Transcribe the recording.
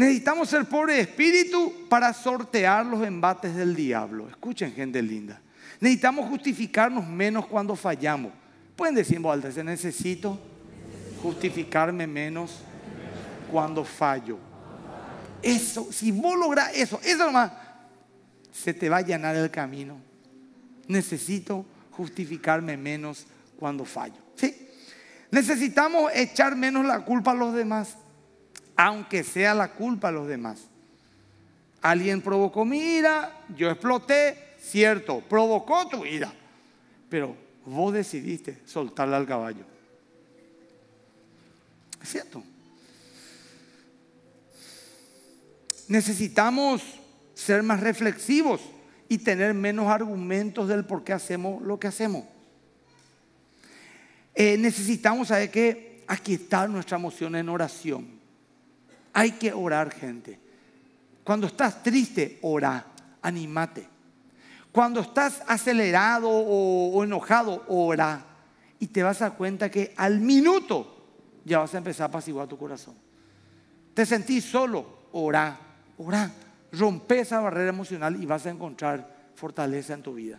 Necesitamos ser pobres de espíritu para sortear los embates del diablo. Escuchen, gente linda. Necesitamos justificarnos menos cuando fallamos. Pueden decir en necesito justificarme menos cuando fallo. Eso, si vos logras eso, eso nomás, se te va a llenar el camino. Necesito justificarme menos cuando fallo. ¿Sí? Necesitamos echar menos la culpa a los demás aunque sea la culpa de los demás. Alguien provocó mi ira, yo exploté, cierto, provocó tu ira, pero vos decidiste soltarla al caballo. Es cierto. Necesitamos ser más reflexivos y tener menos argumentos del por qué hacemos lo que hacemos. Eh, necesitamos, saber que Aquietar nuestra emoción en oración. Hay que orar, gente. Cuando estás triste, ora, anímate. Cuando estás acelerado o, enojado, ora. Y te vas a dar cuenta que al minuto ya vas a empezar a apaciguar tu corazón. Te sentís solo, ora, ora. Rompe esa barrera emocional y vas a encontrar fortaleza en tu vida.